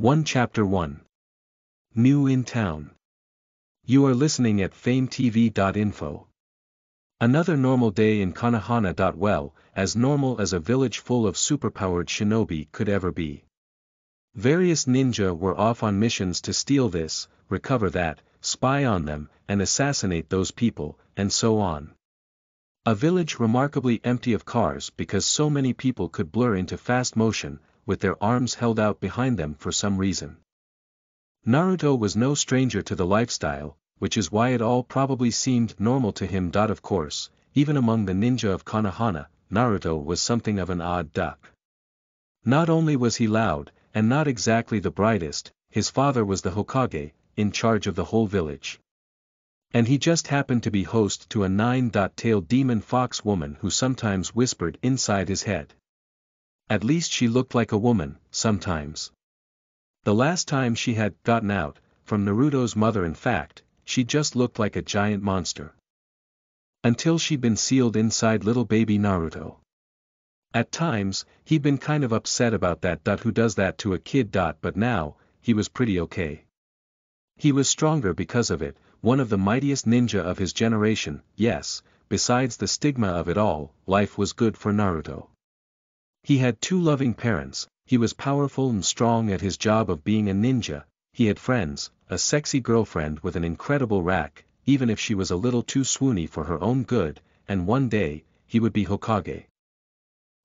1 Chapter 1 New in Town You are listening at fametv.info. Another normal day in Kanahana.well, as normal as a village full of superpowered shinobi could ever be. Various ninja were off on missions to steal this, recover that, spy on them, and assassinate those people, and so on. A village remarkably empty of cars because so many people could blur into fast motion, with their arms held out behind them for some reason. Naruto was no stranger to the lifestyle, which is why it all probably seemed normal to him. Of course, even among the ninja of Konohana, Naruto was something of an odd duck. Not only was he loud, and not exactly the brightest, his father was the Hokage, in charge of the whole village. And he just happened to be host to a nine-tailed demon fox woman who sometimes whispered inside his head. At least she looked like a woman, sometimes. The last time she had gotten out, from Naruto's mother in fact, she just looked like a giant monster. Until she'd been sealed inside little baby Naruto. At times, he'd been kind of upset about that dot who does that to a kid dot but now, he was pretty okay. He was stronger because of it, one of the mightiest ninja of his generation, yes, besides the stigma of it all, life was good for Naruto. He had two loving parents, he was powerful and strong at his job of being a ninja, he had friends, a sexy girlfriend with an incredible rack, even if she was a little too swoony for her own good, and one day, he would be Hokage.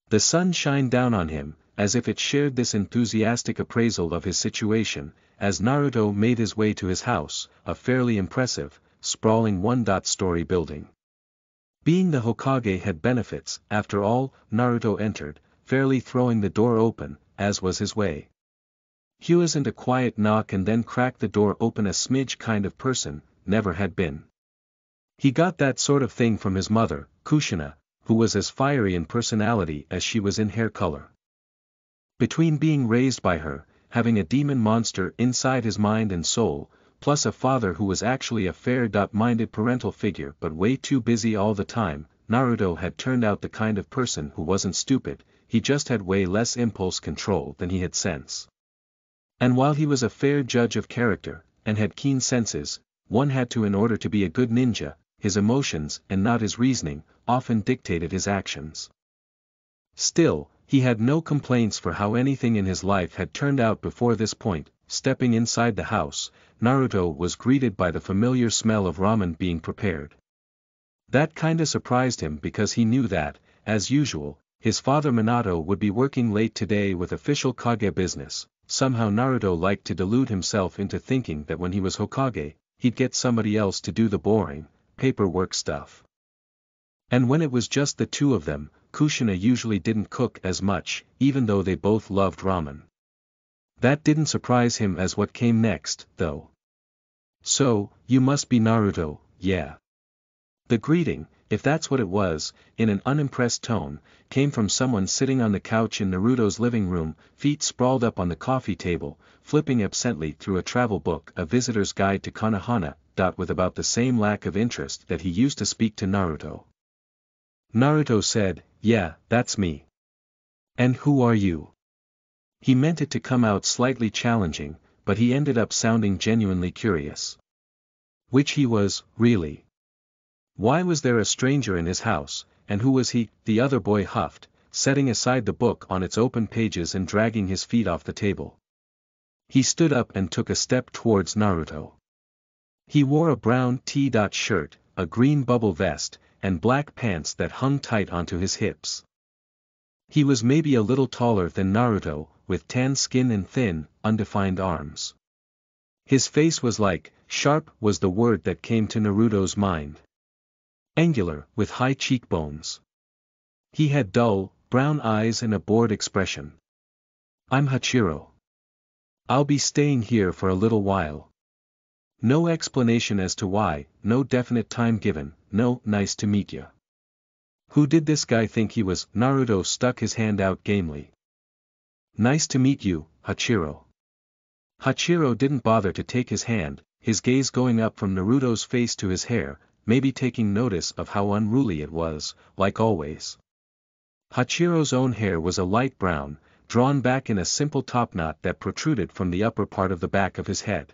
The sun shined down on him, as if it shared this enthusiastic appraisal of his situation, as Naruto made his way to his house, a fairly impressive, sprawling one-story building. Being the Hokage had benefits, after all, Naruto entered, fairly throwing the door open, as was his way. Hugh isn't a quiet knock and then crack the door open a smidge kind of person, never had been. He got that sort of thing from his mother, Kushina, who was as fiery in personality as she was in hair color. Between being raised by her, having a demon monster inside his mind and soul, plus a father who was actually a fair-minded parental figure but way too busy all the time, Naruto had turned out the kind of person who wasn't stupid, he just had way less impulse control than he had sense. And while he was a fair judge of character, and had keen senses, one had to in order to be a good ninja, his emotions and not his reasoning, often dictated his actions. Still, he had no complaints for how anything in his life had turned out before this point, stepping inside the house, Naruto was greeted by the familiar smell of ramen being prepared. That kinda surprised him because he knew that, as usual, his father Minato would be working late today with official Kage business. Somehow Naruto liked to delude himself into thinking that when he was Hokage, he'd get somebody else to do the boring, paperwork stuff. And when it was just the two of them, Kushina usually didn't cook as much, even though they both loved ramen. That didn't surprise him as what came next, though. So, you must be Naruto, yeah. The greeting, if that's what it was, in an unimpressed tone, came from someone sitting on the couch in Naruto's living room, feet sprawled up on the coffee table, flipping absently through a travel book A Visitor's Guide to Kanahana, dot with about the same lack of interest that he used to speak to Naruto. Naruto said, yeah, that's me. And who are you? He meant it to come out slightly challenging, but he ended up sounding genuinely curious. Which he was, really. Why was there a stranger in his house, and who was he? The other boy huffed, setting aside the book on its open pages and dragging his feet off the table. He stood up and took a step towards Naruto. He wore a brown T-dot shirt, a green bubble vest, and black pants that hung tight onto his hips. He was maybe a little taller than Naruto, with tan skin and thin, undefined arms. His face was like, sharp was the word that came to Naruto's mind. Angular, with high cheekbones. He had dull, brown eyes and a bored expression. I'm Hachiro. I'll be staying here for a little while. No explanation as to why, no definite time given, no, nice to meet ya. Who did this guy think he was? Naruto stuck his hand out gamely. Nice to meet you, Hachiro. Hachiro didn't bother to take his hand, his gaze going up from Naruto's face to his hair, maybe taking notice of how unruly it was, like always. Hachiro's own hair was a light brown, drawn back in a simple topknot that protruded from the upper part of the back of his head.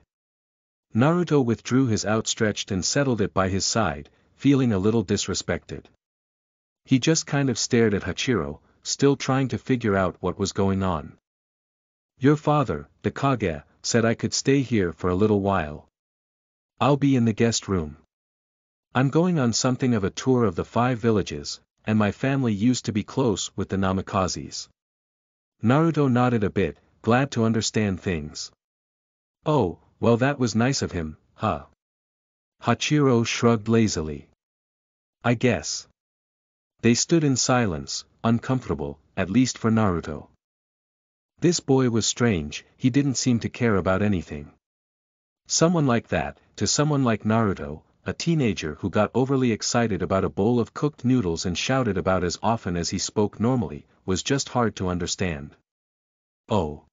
Naruto withdrew his outstretched and settled it by his side, feeling a little disrespected. He just kind of stared at Hachiro, still trying to figure out what was going on. Your father, the Kage, said I could stay here for a little while. I'll be in the guest room. I'm going on something of a tour of the five villages, and my family used to be close with the Namikazes. Naruto nodded a bit, glad to understand things. Oh, well that was nice of him, huh? Hachiro shrugged lazily. I guess. They stood in silence, uncomfortable, at least for Naruto. This boy was strange, he didn't seem to care about anything. Someone like that, to someone like Naruto, a teenager who got overly excited about a bowl of cooked noodles and shouted about as often as he spoke normally, was just hard to understand. Oh.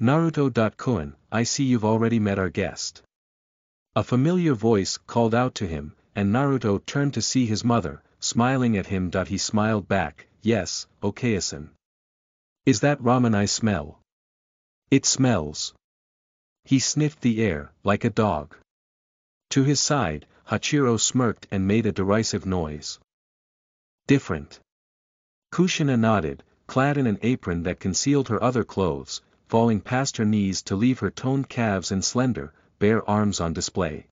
Naruto.kun, I see you've already met our guest. A familiar voice called out to him, and Naruto turned to see his mother, smiling at him. He smiled back, yes, Okayasan. Is that ramen I smell? It smells. He sniffed the air, like a dog. To his side, Hachiro smirked and made a derisive noise. Different. Kushina nodded, clad in an apron that concealed her other clothes, falling past her knees to leave her toned calves and slender, bare arms on display.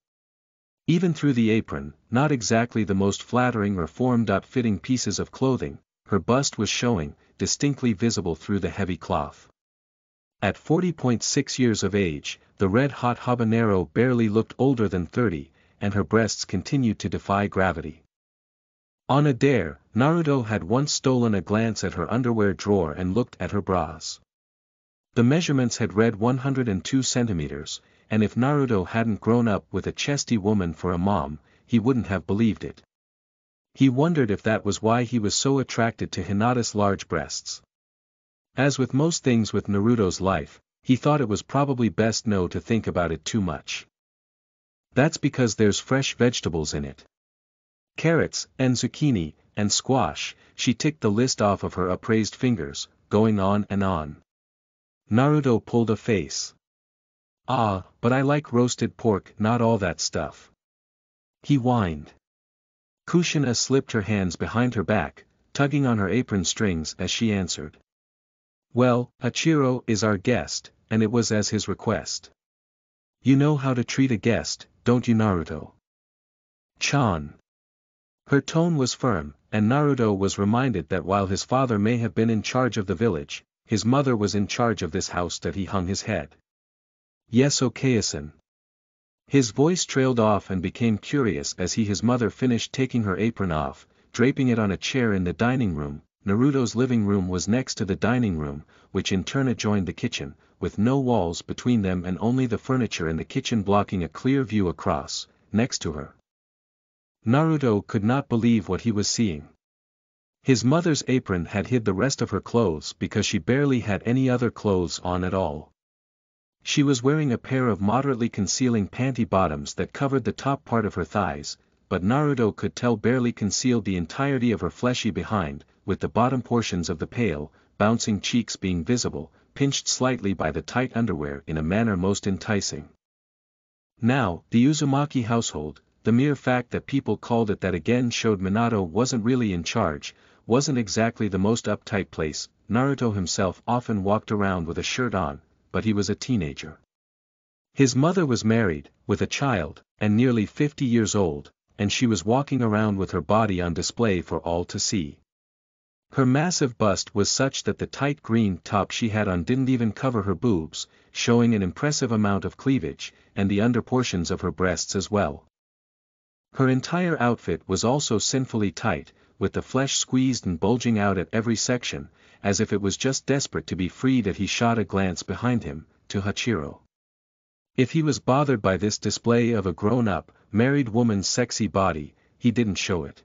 Even through the apron, not exactly the most flattering or formed-up fitting pieces of clothing, her bust was showing, distinctly visible through the heavy cloth. At 40.6 years of age, the red-hot habanero barely looked older than 30, and her breasts continued to defy gravity. On a dare, Naruto had once stolen a glance at her underwear drawer and looked at her bras. The measurements had read 102 centimeters, and if Naruto hadn't grown up with a chesty woman for a mom, he wouldn't have believed it. He wondered if that was why he was so attracted to Hinata's large breasts. As with most things with Naruto's life, he thought it was probably best no to think about it too much. That's because there's fresh vegetables in it. Carrots, and zucchini, and squash, she ticked the list off of her upraised fingers, going on and on. Naruto pulled a face. Ah, but I like roasted pork not all that stuff. He whined. Kushina slipped her hands behind her back, tugging on her apron strings as she answered. Well, Hachiro is our guest, and it was as his request. You know how to treat a guest, don't you Naruto? Chan. Her tone was firm, and Naruto was reminded that while his father may have been in charge of the village, his mother was in charge of this house that he hung his head. Yes Okayasan. His voice trailed off and became curious as he his mother finished taking her apron off, draping it on a chair in the dining room, Naruto's living room was next to the dining room, which in turn adjoined the kitchen, with no walls between them and only the furniture in the kitchen blocking a clear view across, next to her. Naruto could not believe what he was seeing. His mother's apron had hid the rest of her clothes because she barely had any other clothes on at all. She was wearing a pair of moderately concealing panty bottoms that covered the top part of her thighs, but Naruto could tell barely concealed the entirety of her fleshy behind, with the bottom portions of the pale, bouncing cheeks being visible, pinched slightly by the tight underwear in a manner most enticing. Now, the Uzumaki household, the mere fact that people called it that again showed Minato wasn't really in charge, wasn't exactly the most uptight place, Naruto himself often walked around with a shirt on, but he was a teenager. His mother was married, with a child, and nearly 50 years old, and she was walking around with her body on display for all to see. Her massive bust was such that the tight green top she had on didn't even cover her boobs, showing an impressive amount of cleavage, and the underportions of her breasts as well. Her entire outfit was also sinfully tight, with the flesh squeezed and bulging out at every section, as if it was just desperate to be free that he shot a glance behind him, to Hachiro. If he was bothered by this display of a grown-up, married woman's sexy body, he didn't show it.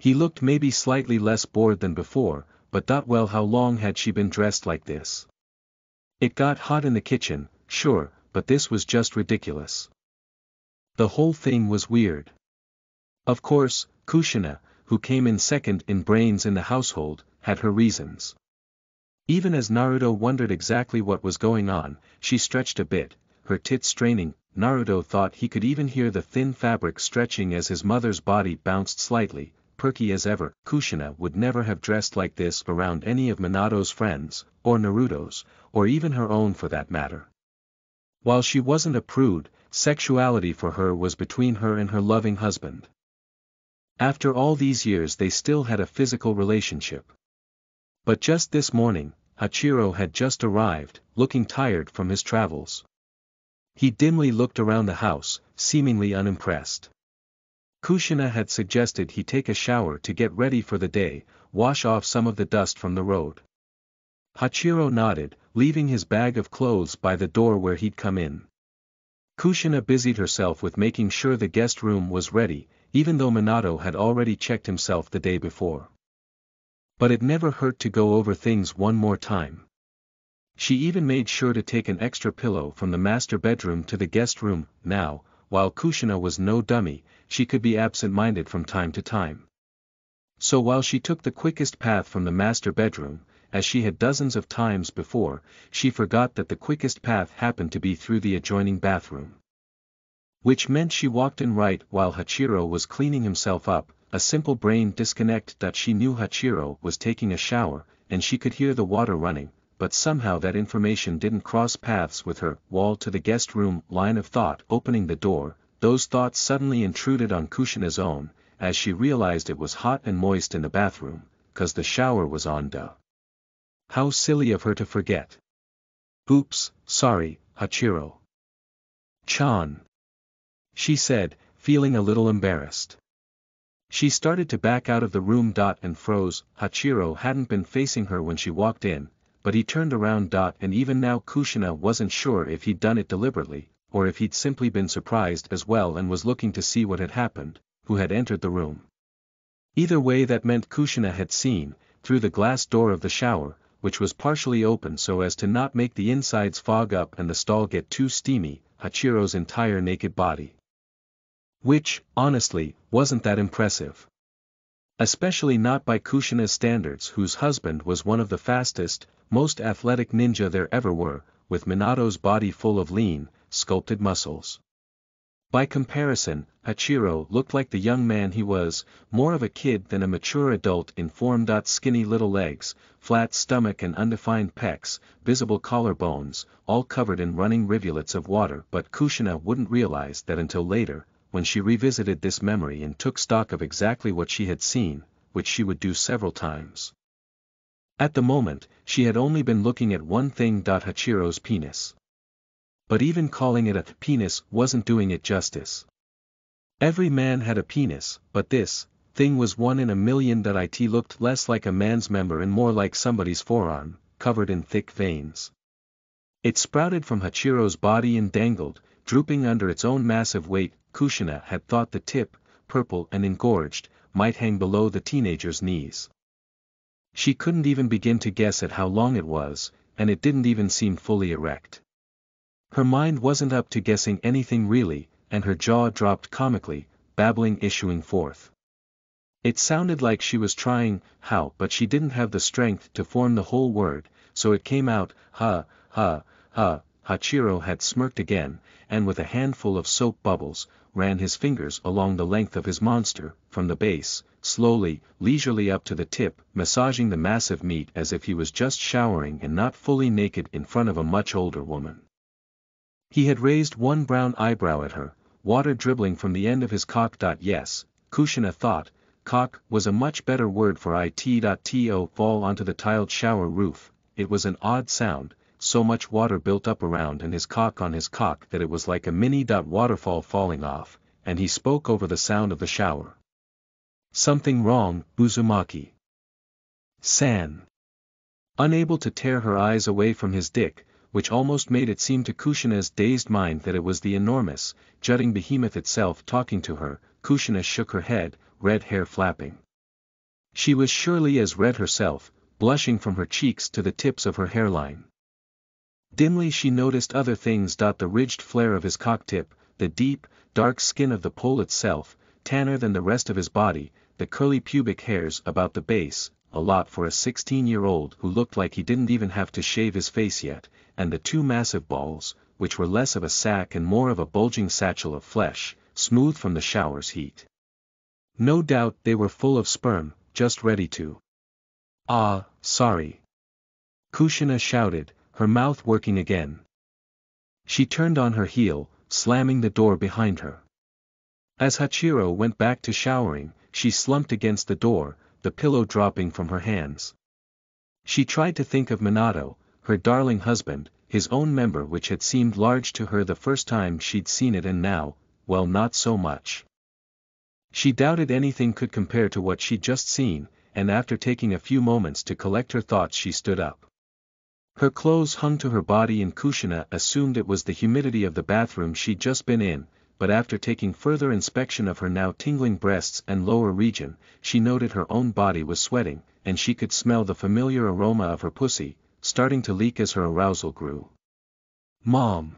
He looked maybe slightly less bored than before, but thought well how long had she been dressed like this. It got hot in the kitchen, sure, but this was just ridiculous. The whole thing was weird. Of course, Kushina, who came in second in brains in the household, had her reasons. Even as Naruto wondered exactly what was going on, she stretched a bit, her tits straining, Naruto thought he could even hear the thin fabric stretching as his mother's body bounced slightly, perky as ever, Kushina would never have dressed like this around any of Minato's friends, or Naruto's, or even her own for that matter. While she wasn't a prude, sexuality for her was between her and her loving husband. After all these years they still had a physical relationship. But just this morning, Hachiro had just arrived, looking tired from his travels. He dimly looked around the house, seemingly unimpressed. Kushina had suggested he take a shower to get ready for the day, wash off some of the dust from the road. Hachiro nodded, leaving his bag of clothes by the door where he'd come in. Kushina busied herself with making sure the guest room was ready, even though Minato had already checked himself the day before. But it never hurt to go over things one more time. She even made sure to take an extra pillow from the master bedroom to the guest room, now, while Kushina was no dummy, she could be absent-minded from time to time. So while she took the quickest path from the master bedroom, as she had dozens of times before, she forgot that the quickest path happened to be through the adjoining bathroom. Which meant she walked in right while Hachiro was cleaning himself up, a simple brain disconnect that she knew Hachiro was taking a shower, and she could hear the water running, but somehow that information didn't cross paths with her wall to the guest room line of thought opening the door, those thoughts suddenly intruded on Kushina's own, as she realized it was hot and moist in the bathroom, cause the shower was on duh. How silly of her to forget. Oops, sorry, Hachiro. Chan. She said, feeling a little embarrassed. She started to back out of the room. And froze, Hachiro hadn't been facing her when she walked in, but he turned around. Dot, And even now Kushina wasn't sure if he'd done it deliberately, or if he'd simply been surprised as well and was looking to see what had happened, who had entered the room. Either way that meant Kushina had seen, through the glass door of the shower, which was partially open so as to not make the insides fog up and the stall get too steamy, Hachiro's entire naked body. Which, honestly, wasn't that impressive especially not by Kushina's standards whose husband was one of the fastest, most athletic ninja there ever were, with Minato's body full of lean, sculpted muscles. By comparison, Hachiro looked like the young man he was, more of a kid than a mature adult in form. Skinny little legs, flat stomach and undefined pecs, visible collarbones, all covered in running rivulets of water but Kushina wouldn't realize that until later, when she revisited this memory and took stock of exactly what she had seen, which she would do several times. At the moment, she had only been looking at one thing. Hachiro's penis. But even calling it a penis wasn't doing it justice. Every man had a penis, but this thing was one in a million. That it looked less like a man's member and more like somebody's forearm, covered in thick veins. It sprouted from Hachiro's body and dangled, drooping under its own massive weight. Kushina had thought the tip, purple and engorged, might hang below the teenager's knees. She couldn't even begin to guess at how long it was, and it didn't even seem fully erect. Her mind wasn't up to guessing anything really, and her jaw dropped comically, babbling issuing forth. It sounded like she was trying, how, but she didn't have the strength to form the whole word, so it came out, "ha ha ha." Hachiro had smirked again, and with a handful of soap bubbles, ran his fingers along the length of his monster, from the base, slowly, leisurely up to the tip, massaging the massive meat as if he was just showering and not fully naked in front of a much older woman. He had raised one brown eyebrow at her, water dribbling from the end of his cock. Yes, Kushina thought, cock was a much better word for it. To fall onto the tiled shower roof, it was an odd sound, so much water built up around and his cock on his cock that it was like a mini waterfall falling off, and he spoke over the sound of the shower. Something wrong, Buzumaki. San. Unable to tear her eyes away from his dick, which almost made it seem to Kushina's dazed mind that it was the enormous, jutting behemoth itself talking to her, Kushina shook her head, red hair flapping. She was surely as red herself, blushing from her cheeks to the tips of her hairline. Dimly she noticed other things. The ridged flare of his cocktip, the deep, dark skin of the pole itself, tanner than the rest of his body, the curly pubic hairs about the base, a lot for a 16-year-old who looked like he didn't even have to shave his face yet, and the two massive balls, which were less of a sack and more of a bulging satchel of flesh, smooth from the shower's heat. No doubt they were full of sperm, just ready to. Ah, sorry. Kushina shouted, her mouth working again. She turned on her heel, slamming the door behind her. As Hachiro went back to showering, she slumped against the door, the pillow dropping from her hands. She tried to think of Minato, her darling husband, his own member which had seemed large to her the first time she'd seen it and now, well not so much. She doubted anything could compare to what she'd just seen, and after taking a few moments to collect her thoughts she stood up. Her clothes hung to her body and Kushina assumed it was the humidity of the bathroom she'd just been in, but after taking further inspection of her now tingling breasts and lower region, she noted her own body was sweating, and she could smell the familiar aroma of her pussy, starting to leak as her arousal grew. Mom!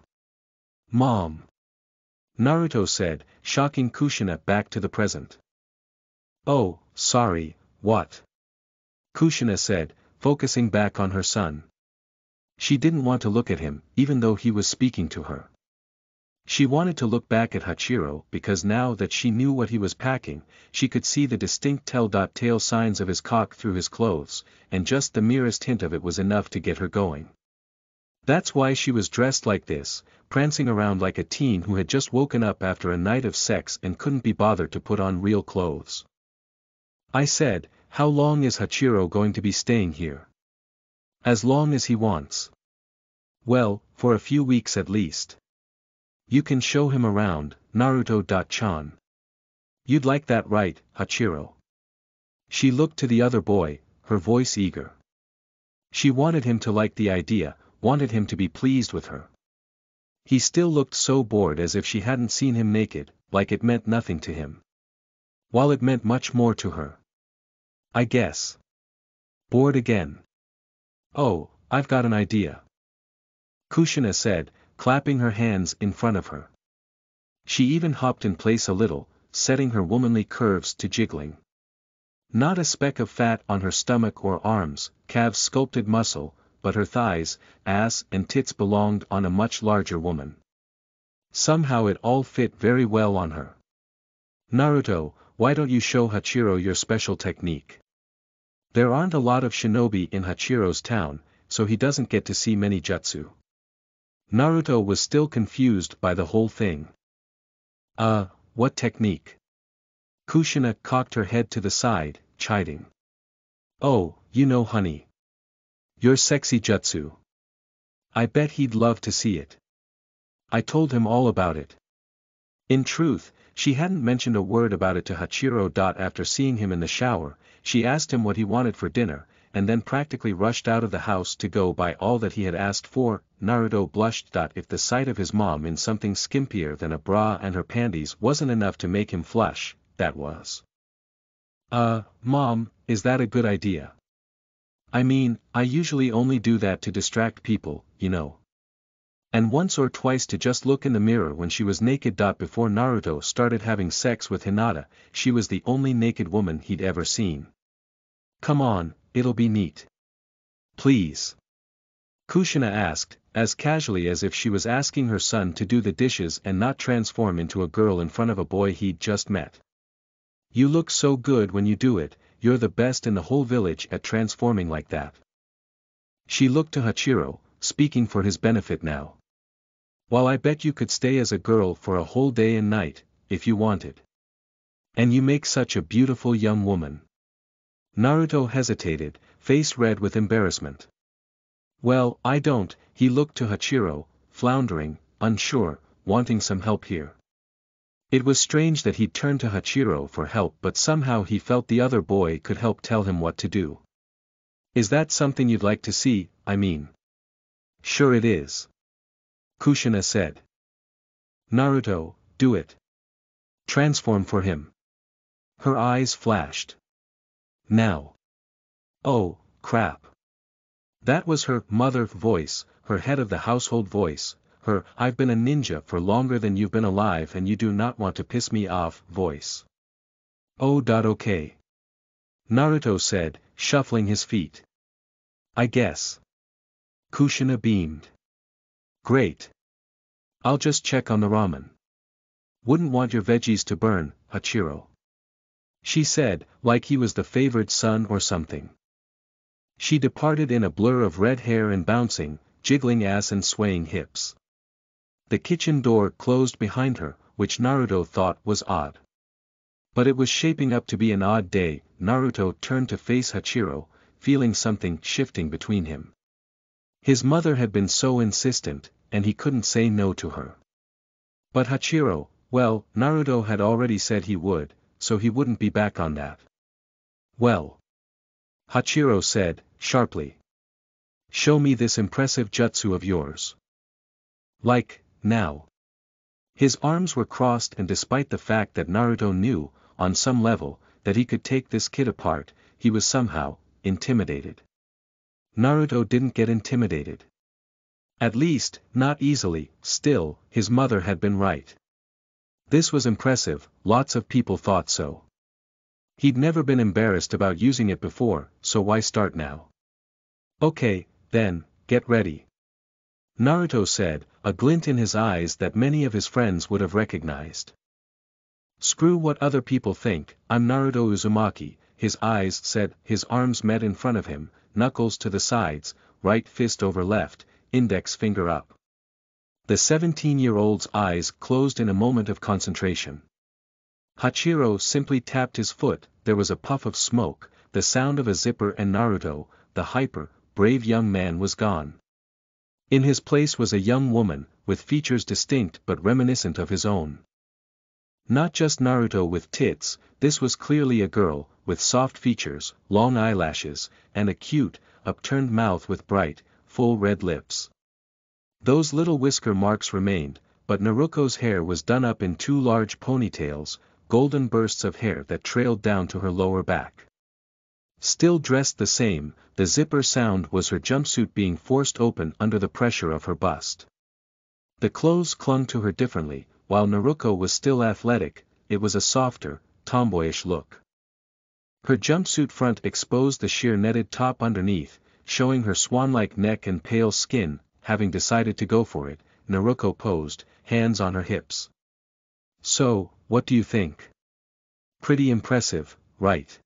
Mom! Naruto said, shocking Kushina back to the present. Oh, sorry, what? Kushina said, focusing back on her son, she didn't want to look at him, even though he was speaking to her. She wanted to look back at Hachiro because now that she knew what he was packing, she could see the distinct tell-tail signs of his cock through his clothes, and just the merest hint of it was enough to get her going. That's why she was dressed like this, prancing around like a teen who had just woken up after a night of sex and couldn't be bothered to put on real clothes. I said, how long is Hachiro going to be staying here? As long as he wants. Well, for a few weeks at least. You can show him around, Naruto-chan. You'd like that right, Hachiro. She looked to the other boy, her voice eager. She wanted him to like the idea, wanted him to be pleased with her. He still looked so bored as if she hadn't seen him naked, like it meant nothing to him. While it meant much more to her. I guess. Bored again. Oh, I've got an idea. Kushina said, clapping her hands in front of her. She even hopped in place a little, setting her womanly curves to jiggling. Not a speck of fat on her stomach or arms, calves sculpted muscle, but her thighs, ass and tits belonged on a much larger woman. Somehow it all fit very well on her. Naruto, why don't you show Hachiro your special technique? There aren't a lot of shinobi in Hachiro's town, so he doesn't get to see many jutsu. Naruto was still confused by the whole thing. Uh, what technique? Kushina cocked her head to the side, chiding. Oh, you know honey. Your sexy jutsu. I bet he'd love to see it. I told him all about it. In truth, she hadn't mentioned a word about it to Hachiro. After seeing him in the shower, she asked him what he wanted for dinner, and then practically rushed out of the house to go buy all that he had asked for. Naruto blushed. If the sight of his mom in something skimpier than a bra and her panties wasn't enough to make him flush, that was. Uh, mom, is that a good idea? I mean, I usually only do that to distract people, you know and once or twice to just look in the mirror when she was naked. Before Naruto started having sex with Hinata, she was the only naked woman he'd ever seen. Come on, it'll be neat. Please. Kushina asked, as casually as if she was asking her son to do the dishes and not transform into a girl in front of a boy he'd just met. You look so good when you do it, you're the best in the whole village at transforming like that. She looked to Hachiro, speaking for his benefit now. While I bet you could stay as a girl for a whole day and night, if you wanted. And you make such a beautiful young woman. Naruto hesitated, face red with embarrassment. Well, I don't, he looked to Hachiro, floundering, unsure, wanting some help here. It was strange that he turned to Hachiro for help but somehow he felt the other boy could help tell him what to do. Is that something you'd like to see, I mean? Sure it is. Kushina said. Naruto, do it. Transform for him. Her eyes flashed. Now. Oh, crap. That was her mother voice, her head of the household voice, her I've been a ninja for longer than you've been alive and you do not want to piss me off voice. Oh. Okay. Naruto said, shuffling his feet. I guess. Kushina beamed. Great. I'll just check on the ramen. Wouldn't want your veggies to burn, Hachiro. She said, like he was the favored son or something. She departed in a blur of red hair and bouncing, jiggling ass and swaying hips. The kitchen door closed behind her, which Naruto thought was odd. But it was shaping up to be an odd day, Naruto turned to face Hachiro, feeling something shifting between him. His mother had been so insistent, and he couldn't say no to her. But Hachiro, well, Naruto had already said he would, so he wouldn't be back on that. Well. Hachiro said, sharply. Show me this impressive jutsu of yours. Like, now. His arms were crossed and despite the fact that Naruto knew, on some level, that he could take this kid apart, he was somehow, intimidated. Naruto didn't get intimidated. At least, not easily, still, his mother had been right. This was impressive, lots of people thought so. He'd never been embarrassed about using it before, so why start now? Okay, then, get ready. Naruto said, a glint in his eyes that many of his friends would have recognized. Screw what other people think, I'm Naruto Uzumaki, his eyes said, his arms met in front of him, knuckles to the sides, right fist over left, index finger up. The 17-year-old's eyes closed in a moment of concentration. Hachiro simply tapped his foot, there was a puff of smoke, the sound of a zipper and Naruto, the hyper, brave young man was gone. In his place was a young woman, with features distinct but reminiscent of his own. Not just Naruto with tits, this was clearly a girl, with soft features, long eyelashes, and a cute, upturned mouth with bright, full red lips. Those little whisker marks remained, but Naruko's hair was done up in two large ponytails, golden bursts of hair that trailed down to her lower back. Still dressed the same, the zipper sound was her jumpsuit being forced open under the pressure of her bust. The clothes clung to her differently, while Naruko was still athletic, it was a softer, tomboyish look. Her jumpsuit front exposed the sheer netted top underneath, showing her swan-like neck and pale skin, having decided to go for it, Naruko posed, hands on her hips. So, what do you think? Pretty impressive, right?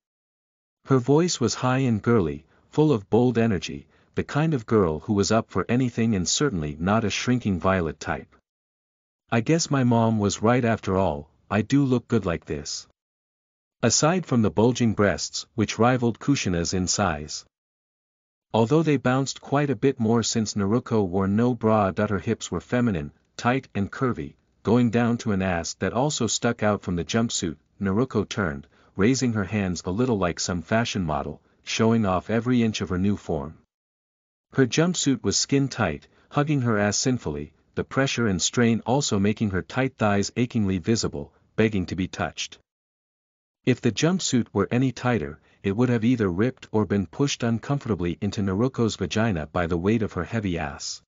Her voice was high and girly, full of bold energy, the kind of girl who was up for anything and certainly not a shrinking violet type. I guess my mom was right after all, I do look good like this. Aside from the bulging breasts, which rivaled Kushina's in size. Although they bounced quite a bit more since Naruko wore no bra that her hips were feminine, tight and curvy, going down to an ass that also stuck out from the jumpsuit, Naruko turned, raising her hands a little like some fashion model, showing off every inch of her new form. Her jumpsuit was skin-tight, hugging her ass sinfully, the pressure and strain also making her tight thighs achingly visible, begging to be touched. If the jumpsuit were any tighter, it would have either ripped or been pushed uncomfortably into Naruko's vagina by the weight of her heavy ass.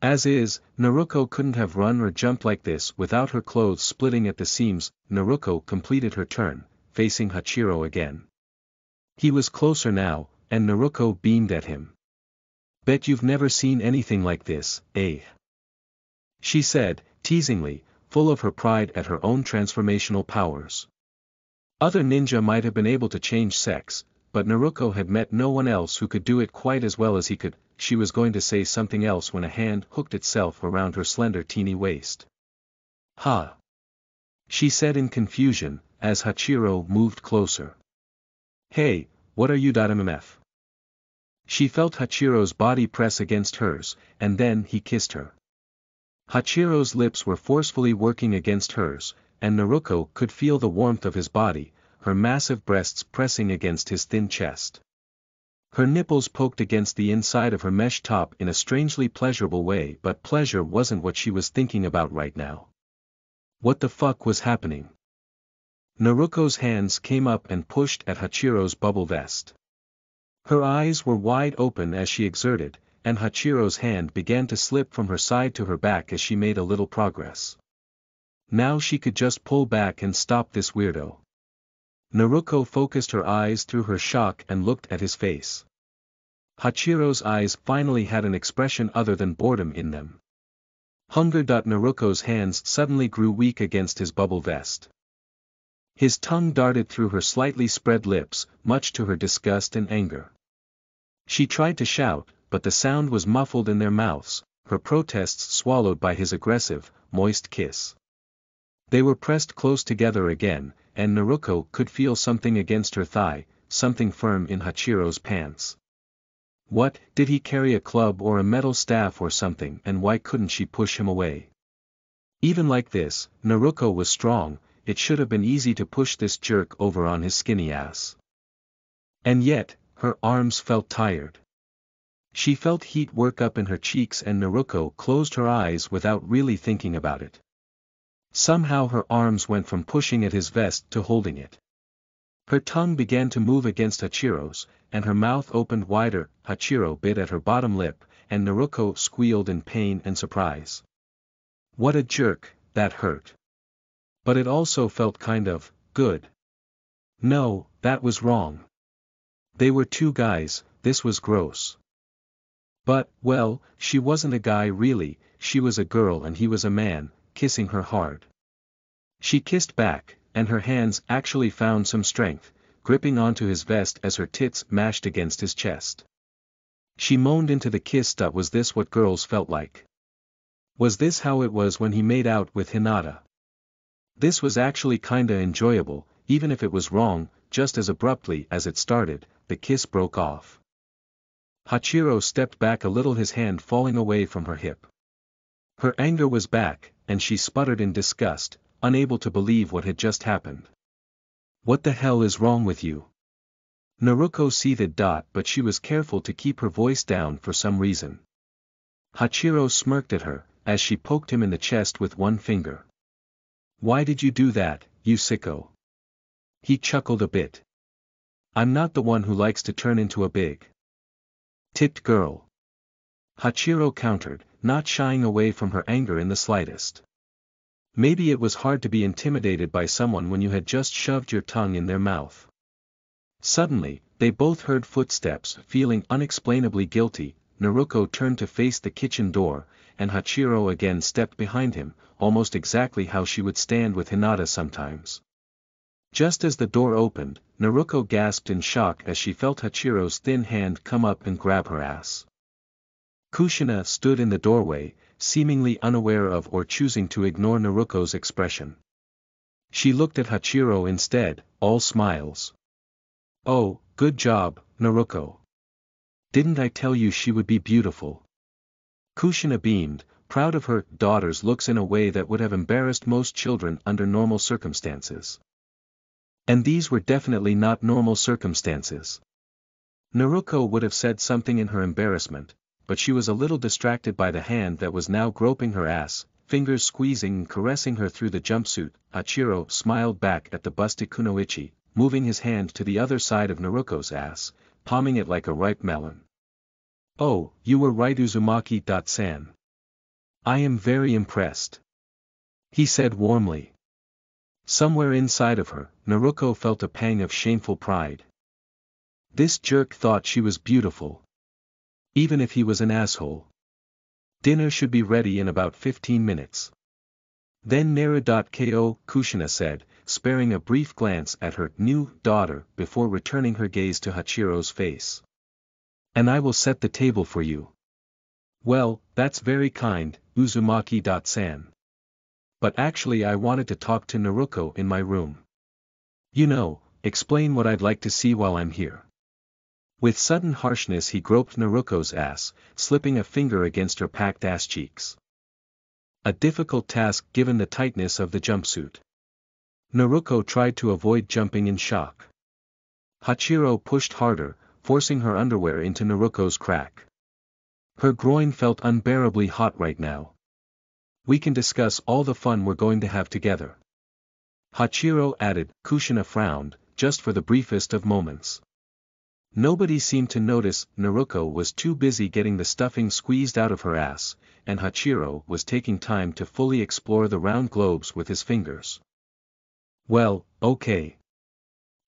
As is, Naruko couldn't have run or jumped like this without her clothes splitting at the seams, Naruko completed her turn, facing Hachiro again. He was closer now, and Naruko beamed at him. Bet you've never seen anything like this, eh? She said, teasingly, full of her pride at her own transformational powers. Other ninja might have been able to change sex, but Naruko had met no one else who could do it quite as well as he could, she was going to say something else when a hand hooked itself around her slender teeny waist. Ha! She said in confusion, as Hachiro moved closer. Hey, what are you .mmf? She felt Hachiro's body press against hers, and then he kissed her. Hachiro's lips were forcefully working against hers, and Naruko could feel the warmth of his body, her massive breasts pressing against his thin chest. Her nipples poked against the inside of her mesh top in a strangely pleasurable way but pleasure wasn't what she was thinking about right now. What the fuck was happening? Naruko's hands came up and pushed at Hachiro's bubble vest. Her eyes were wide open as she exerted, and Hachiro's hand began to slip from her side to her back as she made a little progress. Now she could just pull back and stop this weirdo. Naruko focused her eyes through her shock and looked at his face. Hachiro's eyes finally had an expression other than boredom in them. Hunger. Naruko's hands suddenly grew weak against his bubble vest. His tongue darted through her slightly spread lips, much to her disgust and anger. She tried to shout, but the sound was muffled in their mouths, her protests swallowed by his aggressive, moist kiss. They were pressed close together again, and Naruko could feel something against her thigh, something firm in Hachiro's pants. What, did he carry a club or a metal staff or something and why couldn't she push him away? Even like this, Naruko was strong, it should have been easy to push this jerk over on his skinny ass. And yet, her arms felt tired. She felt heat work up in her cheeks and Naruko closed her eyes without really thinking about it. Somehow her arms went from pushing at his vest to holding it. Her tongue began to move against Hachiro's, and her mouth opened wider, Hachiro bit at her bottom lip, and Naruko squealed in pain and surprise. What a jerk, that hurt. But it also felt kind of, good. No, that was wrong. They were two guys, this was gross. But, well, she wasn't a guy really, she was a girl and he was a man, kissing her hard. She kissed back, and her hands actually found some strength, gripping onto his vest as her tits mashed against his chest. She moaned into the kiss. Was this what girls felt like? Was this how it was when he made out with Hinata? This was actually kinda enjoyable, even if it was wrong, just as abruptly as it started, the kiss broke off. Hachiro stepped back a little his hand falling away from her hip. Her anger was back, and she sputtered in disgust, unable to believe what had just happened. What the hell is wrong with you? Naruko seethed Dot but she was careful to keep her voice down for some reason. Hachiro smirked at her, as she poked him in the chest with one finger. Why did you do that, you sicko? He chuckled a bit. I'm not the one who likes to turn into a big tipped girl. Hachiro countered, not shying away from her anger in the slightest. Maybe it was hard to be intimidated by someone when you had just shoved your tongue in their mouth. Suddenly, they both heard footsteps, feeling unexplainably guilty, Naruko turned to face the kitchen door, and Hachiro again stepped behind him, almost exactly how she would stand with Hinata sometimes. Just as the door opened, Naruko gasped in shock as she felt Hachiro's thin hand come up and grab her ass. Kushina stood in the doorway, seemingly unaware of or choosing to ignore Naruko's expression. She looked at Hachiro instead, all smiles. Oh, good job, Naruko. Didn't I tell you she would be beautiful? Kushina beamed, proud of her daughter's looks in a way that would have embarrassed most children under normal circumstances. And these were definitely not normal circumstances. Naruko would have said something in her embarrassment, but she was a little distracted by the hand that was now groping her ass, fingers squeezing and caressing her through the jumpsuit. Hachiro smiled back at the busted Kunoichi, moving his hand to the other side of Naruko's ass, palming it like a ripe melon. Oh, you were right Uzumaki.san. I am very impressed. He said warmly. Somewhere inside of her, Naruko felt a pang of shameful pride. This jerk thought she was beautiful, even if he was an asshole. Dinner should be ready in about 15 minutes. Then Nara.ko, Kushina said, sparing a brief glance at her new daughter before returning her gaze to Hachiro's face. And I will set the table for you. Well, that's very kind, Uzumaki.san. But actually I wanted to talk to Naruko in my room. You know, explain what I'd like to see while I'm here. With sudden harshness he groped Naruko's ass, slipping a finger against her packed ass cheeks. A difficult task given the tightness of the jumpsuit. Naruko tried to avoid jumping in shock. Hachiro pushed harder, forcing her underwear into Naruko's crack. Her groin felt unbearably hot right now. We can discuss all the fun we're going to have together. Hachiro added, Kushina frowned, just for the briefest of moments. Nobody seemed to notice Naruko was too busy getting the stuffing squeezed out of her ass, and Hachiro was taking time to fully explore the round globes with his fingers. Well, okay.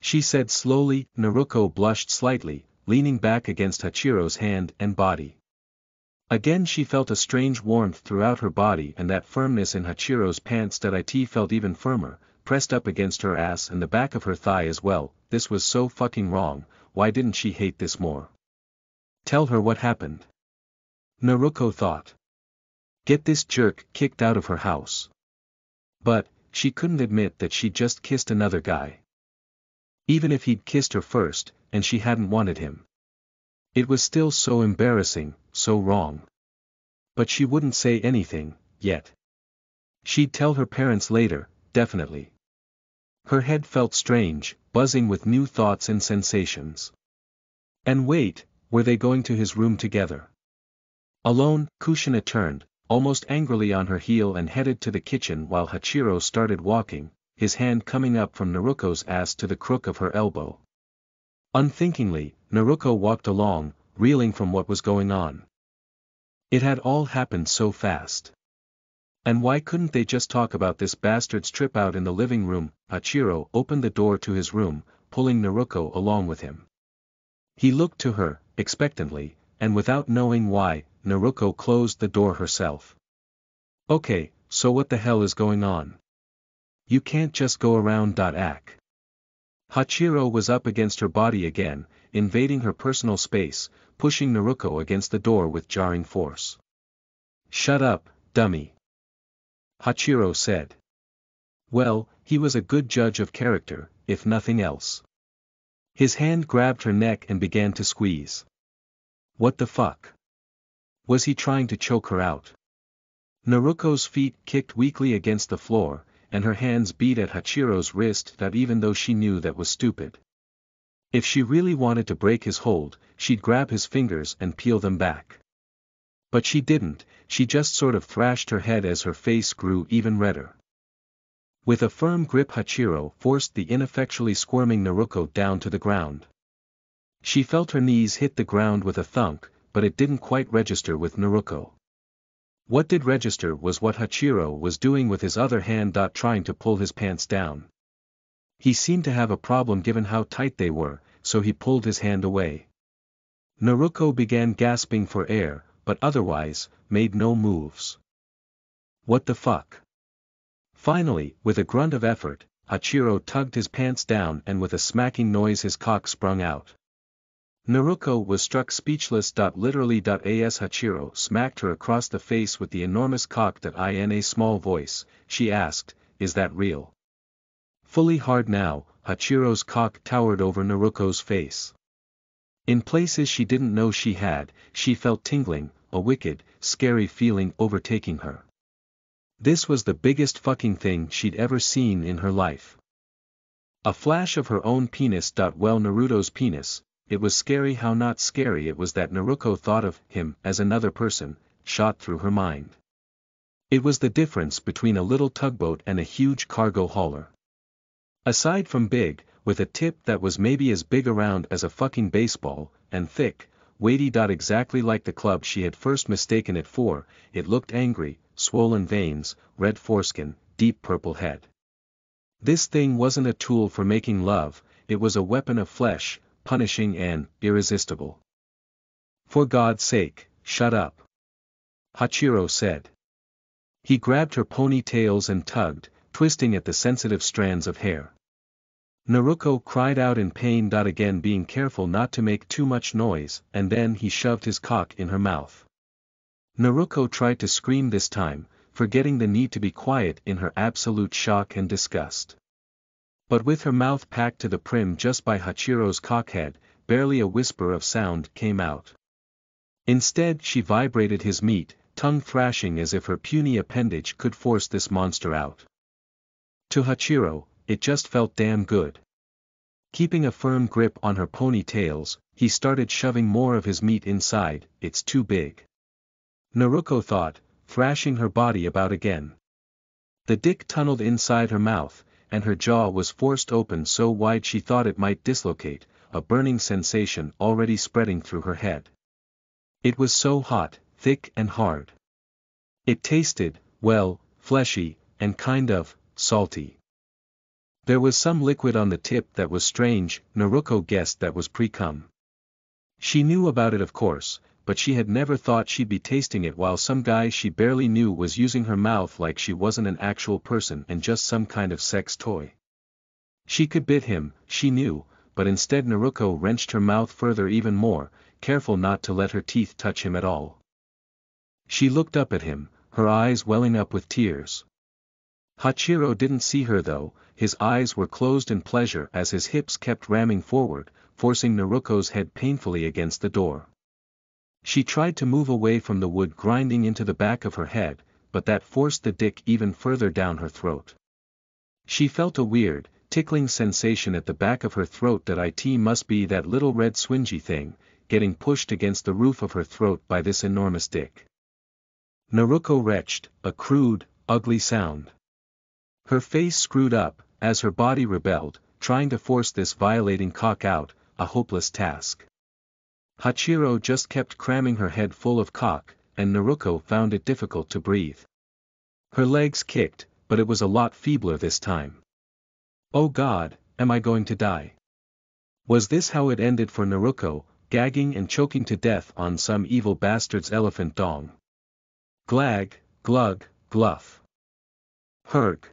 She said slowly, Naruko blushed slightly, leaning back against Hachiro's hand and body. Again she felt a strange warmth throughout her body and that firmness in Hachiro's pants that it felt even firmer, pressed up against her ass and the back of her thigh as well, this was so fucking wrong, why didn't she hate this more? Tell her what happened. Naruko thought. Get this jerk kicked out of her house. But, she couldn't admit that she just kissed another guy. Even if he'd kissed her first, and she hadn't wanted him. It was still so embarrassing, so wrong. But she wouldn't say anything, yet. She'd tell her parents later, definitely. Her head felt strange, buzzing with new thoughts and sensations. And wait, were they going to his room together? Alone, Kushina turned, almost angrily on her heel and headed to the kitchen while Hachiro started walking, his hand coming up from Naruko's ass to the crook of her elbow. Unthinkingly, Naruko walked along, reeling from what was going on. It had all happened so fast. And why couldn't they just talk about this bastard's trip out in the living room? Hachiro opened the door to his room, pulling Naruko along with him. He looked to her, expectantly, and without knowing why, Naruko closed the door herself. Okay, so what the hell is going on? You can't just go around. Ak. Hachiro was up against her body again, invading her personal space, pushing Naruko against the door with jarring force. Shut up, dummy. Hachiro said. Well, he was a good judge of character, if nothing else. His hand grabbed her neck and began to squeeze. What the fuck? Was he trying to choke her out? Naruko's feet kicked weakly against the floor, and her hands beat at Hachiro's wrist that even though she knew that was stupid. If she really wanted to break his hold, she'd grab his fingers and peel them back. But she didn't, she just sort of thrashed her head as her face grew even redder. With a firm grip Hachiro forced the ineffectually squirming Naruko down to the ground. She felt her knees hit the ground with a thunk, but it didn't quite register with Naruko. What did register was what Hachiro was doing with his other hand. Trying to pull his pants down. He seemed to have a problem given how tight they were, so he pulled his hand away. Naruko began gasping for air, but otherwise, made no moves. What the fuck? Finally, with a grunt of effort, Hachiro tugged his pants down and with a smacking noise his cock sprung out. Naruko was struck speechless. Literally. As Hachiro smacked her across the face with the enormous cock. In a small voice, she asked, Is that real? Fully hard now, Hachiro's cock towered over Naruko's face. In places she didn't know she had, she felt tingling, a wicked, scary feeling overtaking her. This was the biggest fucking thing she'd ever seen in her life. A flash of her own penis. Well Naruto's penis, it was scary how not scary it was that Naruko thought of him as another person, shot through her mind. It was the difference between a little tugboat and a huge cargo hauler. Aside from big, with a tip that was maybe as big around as a fucking baseball, and thick, weighty. Exactly like the club she had first mistaken it for, it looked angry, swollen veins, red foreskin, deep purple head. This thing wasn't a tool for making love, it was a weapon of flesh, punishing and irresistible. For God's sake, shut up. Hachiro said. He grabbed her ponytails and tugged, twisting at the sensitive strands of hair. Naruko cried out in pain. Again being careful not to make too much noise, and then he shoved his cock in her mouth. Naruko tried to scream this time, forgetting the need to be quiet in her absolute shock and disgust. But with her mouth packed to the prim just by Hachiro's cockhead, barely a whisper of sound came out. Instead she vibrated his meat, tongue thrashing as if her puny appendage could force this monster out. To Hachiro, it just felt damn good. Keeping a firm grip on her ponytails, he started shoving more of his meat inside, it's too big. Naruko thought, thrashing her body about again. The dick tunneled inside her mouth, and her jaw was forced open so wide she thought it might dislocate, a burning sensation already spreading through her head. It was so hot, thick and hard. It tasted, well, fleshy, and kind of, salty. There was some liquid on the tip that was strange, Naruko guessed that was pre-cum. She knew about it of course, but she had never thought she'd be tasting it while some guy she barely knew was using her mouth like she wasn't an actual person and just some kind of sex toy. She could bit him, she knew, but instead Naruko wrenched her mouth further even more, careful not to let her teeth touch him at all. She looked up at him, her eyes welling up with tears. Hachiro didn't see her though, his eyes were closed in pleasure as his hips kept ramming forward, forcing Naruko's head painfully against the door. She tried to move away from the wood grinding into the back of her head, but that forced the dick even further down her throat. She felt a weird, tickling sensation at the back of her throat that it must be that little red swingy thing, getting pushed against the roof of her throat by this enormous dick. Naruko retched, a crude, ugly sound. Her face screwed up, as her body rebelled, trying to force this violating cock out, a hopeless task. Hachiro just kept cramming her head full of cock, and Naruko found it difficult to breathe. Her legs kicked, but it was a lot feebler this time. Oh god, am I going to die? Was this how it ended for Naruko, gagging and choking to death on some evil bastard's elephant dong? Glag, glug, gluff. Herg.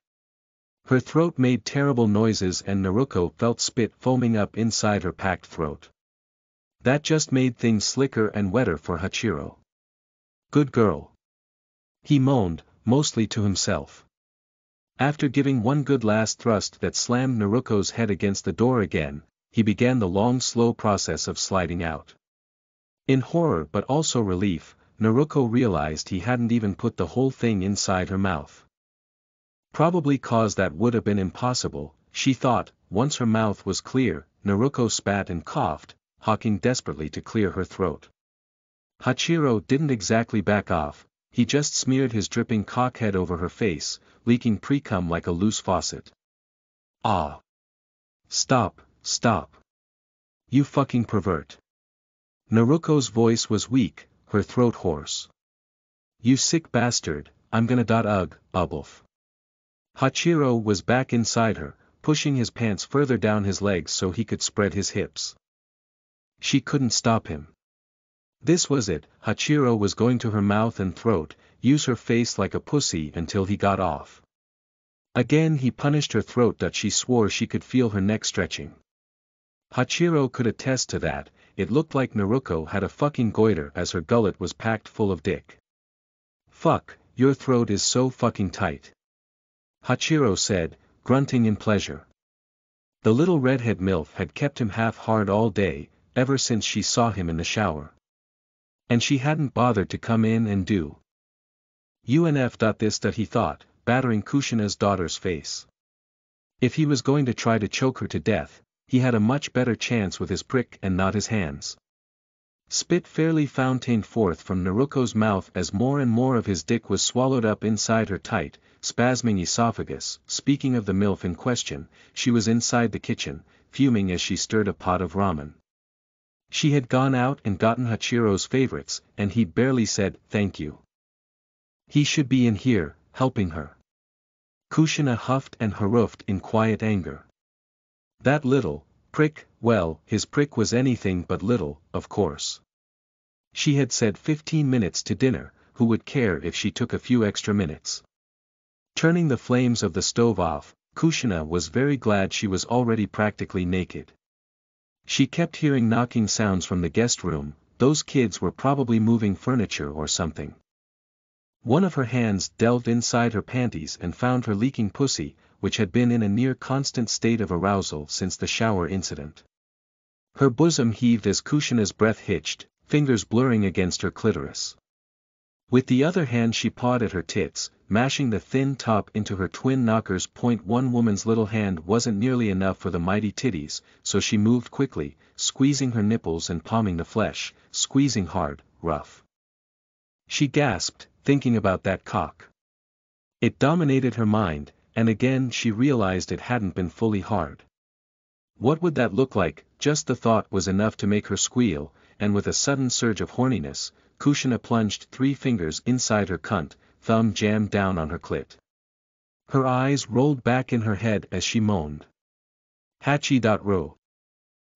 Her throat made terrible noises and Naruko felt spit foaming up inside her packed throat. That just made things slicker and wetter for Hachiro. Good girl. He moaned, mostly to himself. After giving one good last thrust that slammed Naruko's head against the door again, he began the long slow process of sliding out. In horror but also relief, Naruko realized he hadn't even put the whole thing inside her mouth. Probably cause that would have been impossible, she thought, once her mouth was clear, Naruko spat and coughed, hawking desperately to clear her throat. Hachiro didn't exactly back off, he just smeared his dripping cockhead over her face, leaking precum like a loose faucet. Ah! Stop, stop! You fucking pervert! Naruko's voice was weak, her throat hoarse. You sick bastard, I'm gonna dot ugh, bubblef. Hachiro was back inside her, pushing his pants further down his legs so he could spread his hips. She couldn't stop him. This was it, Hachiro was going to her mouth and throat, use her face like a pussy until he got off. Again he punished her throat that she swore she could feel her neck stretching. Hachiro could attest to that, it looked like Naruko had a fucking goiter as her gullet was packed full of dick. Fuck, your throat is so fucking tight. Hachiro said, grunting in pleasure. The little redhead MILF had kept him half hard all day, ever since she saw him in the shower. And she hadn't bothered to come in and do. UNF dot this that he thought, battering Kushina's daughter's face. If he was going to try to choke her to death, he had a much better chance with his prick and not his hands. Spit fairly fountained forth from Naruko's mouth as more and more of his dick was swallowed up inside her tight, spasming esophagus. Speaking of the MILF in question, she was inside the kitchen, fuming as she stirred a pot of ramen. She had gone out and gotten Hachiro's favorites, and he barely said, thank you. He should be in here, helping her. Kushina huffed and haruffed in quiet anger. That little, Prick, well, his prick was anything but little, of course. She had said fifteen minutes to dinner, who would care if she took a few extra minutes? Turning the flames of the stove off, Kushina was very glad she was already practically naked. She kept hearing knocking sounds from the guest room, those kids were probably moving furniture or something. One of her hands delved inside her panties and found her leaking pussy, which had been in a near constant state of arousal since the shower incident. Her bosom heaved as Kushina's breath hitched, fingers blurring against her clitoris. With the other hand she pawed at her tits, mashing the thin top into her twin knockers. Point one woman's little hand wasn't nearly enough for the mighty titties, so she moved quickly, squeezing her nipples and palming the flesh, squeezing hard, rough. She gasped, thinking about that cock. It dominated her mind, and again she realized it hadn't been fully hard. What would that look like, just the thought was enough to make her squeal, and with a sudden surge of horniness, Kushina plunged three fingers inside her cunt, thumb jammed down on her clit. Her eyes rolled back in her head as she moaned. Hachi.ro.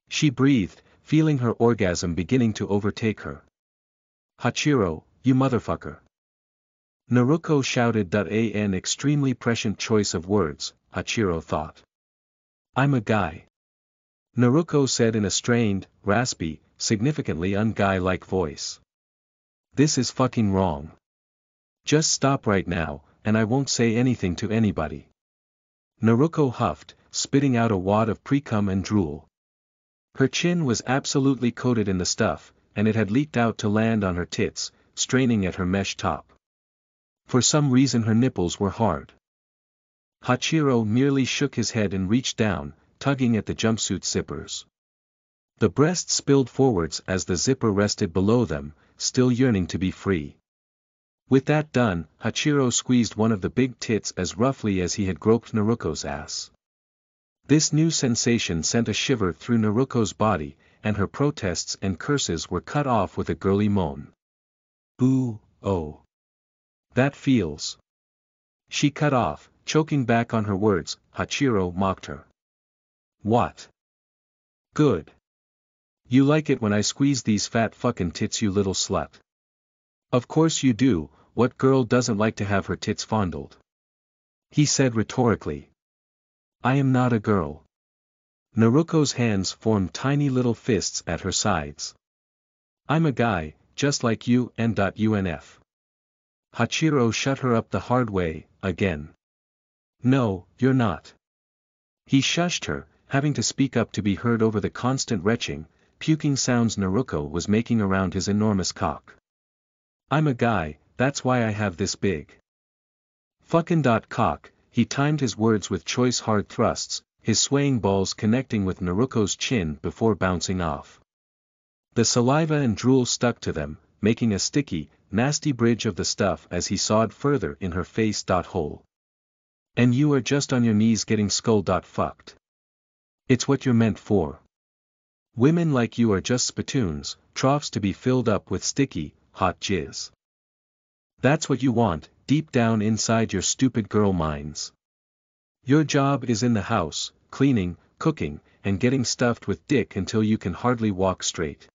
She breathed, feeling her orgasm beginning to overtake her. Hachiro, you motherfucker. Naruko shouted. An extremely prescient choice of words, Hachiro thought. I'm a guy. Naruko said in a strained, raspy, significantly un-guy-like voice. This is fucking wrong. Just stop right now, and I won't say anything to anybody. Naruko huffed, spitting out a wad of precum and drool. Her chin was absolutely coated in the stuff, and it had leaked out to land on her tits, straining at her mesh top for some reason her nipples were hard. Hachiro merely shook his head and reached down, tugging at the jumpsuit zippers. The breasts spilled forwards as the zipper rested below them, still yearning to be free. With that done, Hachiro squeezed one of the big tits as roughly as he had groped Naruko's ass. This new sensation sent a shiver through Naruko's body, and her protests and curses were cut off with a girly moan. Ooh, oh. That feels. She cut off, choking back on her words, Hachiro mocked her. What? Good. You like it when I squeeze these fat fucking tits you little slut. Of course you do, what girl doesn't like to have her tits fondled? He said rhetorically. I am not a girl. Naruko's hands formed tiny little fists at her sides. I'm a guy, just like you and .unf. Hachiro shut her up the hard way, again. No, you're not. He shushed her, having to speak up to be heard over the constant retching, puking sounds Naruko was making around his enormous cock. I'm a guy, that's why I have this big. Fucking dot cock, he timed his words with choice hard thrusts, his swaying balls connecting with Naruko's chin before bouncing off. The saliva and drool stuck to them, making a sticky, nasty bridge of the stuff as he sawed further in her face. Hole. And you are just on your knees getting skull. Fucked. It's what you're meant for. Women like you are just spittoons, troughs to be filled up with sticky, hot jizz. That's what you want, deep down inside your stupid girl minds. Your job is in the house, cleaning, cooking, and getting stuffed with dick until you can hardly walk straight.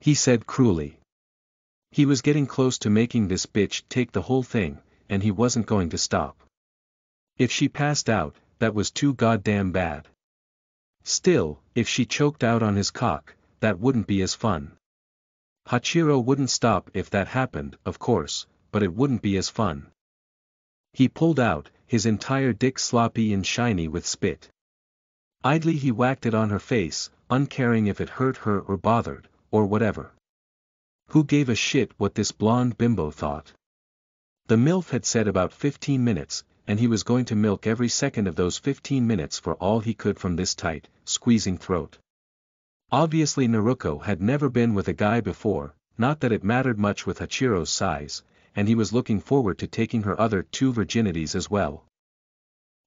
He said cruelly. He was getting close to making this bitch take the whole thing, and he wasn't going to stop. If she passed out, that was too goddamn bad. Still, if she choked out on his cock, that wouldn't be as fun. Hachiro wouldn't stop if that happened, of course, but it wouldn't be as fun. He pulled out, his entire dick sloppy and shiny with spit. Idly he whacked it on her face, uncaring if it hurt her or bothered, or whatever. Who gave a shit what this blonde bimbo thought? The MILF had said about 15 minutes, and he was going to milk every second of those 15 minutes for all he could from this tight, squeezing throat. Obviously Naruko had never been with a guy before, not that it mattered much with Hachiro's size, and he was looking forward to taking her other two virginities as well.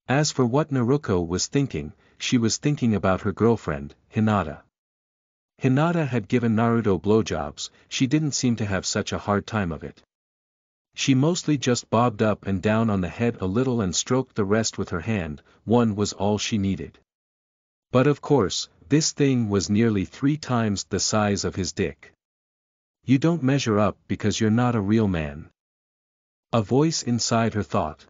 As for what Naruko was thinking, she was thinking about her girlfriend, Hinata. Hinata had given Naruto blowjobs, she didn't seem to have such a hard time of it. She mostly just bobbed up and down on the head a little and stroked the rest with her hand, one was all she needed. But of course, this thing was nearly three times the size of his dick. You don't measure up because you're not a real man. A voice inside her thought.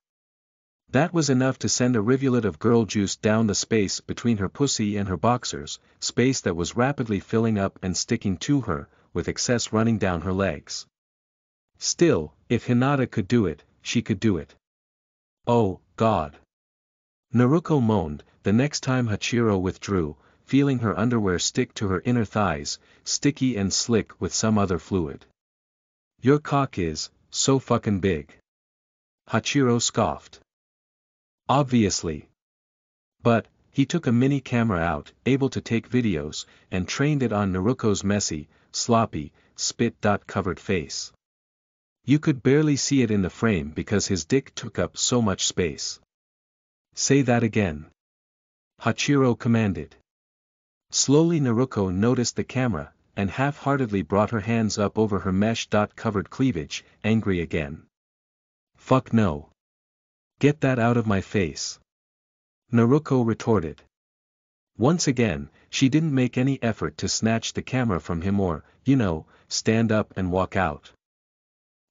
That was enough to send a rivulet of girl juice down the space between her pussy and her boxers, space that was rapidly filling up and sticking to her, with excess running down her legs. Still, if Hinata could do it, she could do it. Oh, God. Naruko moaned, the next time Hachiro withdrew, feeling her underwear stick to her inner thighs, sticky and slick with some other fluid. Your cock is, so fucking big. Hachiro scoffed. Obviously. But, he took a mini camera out, able to take videos, and trained it on Naruko's messy, sloppy, spit-covered dot face. You could barely see it in the frame because his dick took up so much space. Say that again. Hachiro commanded. Slowly Naruko noticed the camera, and half-heartedly brought her hands up over her mesh-covered dot cleavage, angry again. Fuck no. Get that out of my face. Naruko retorted. Once again, she didn't make any effort to snatch the camera from him or, you know, stand up and walk out.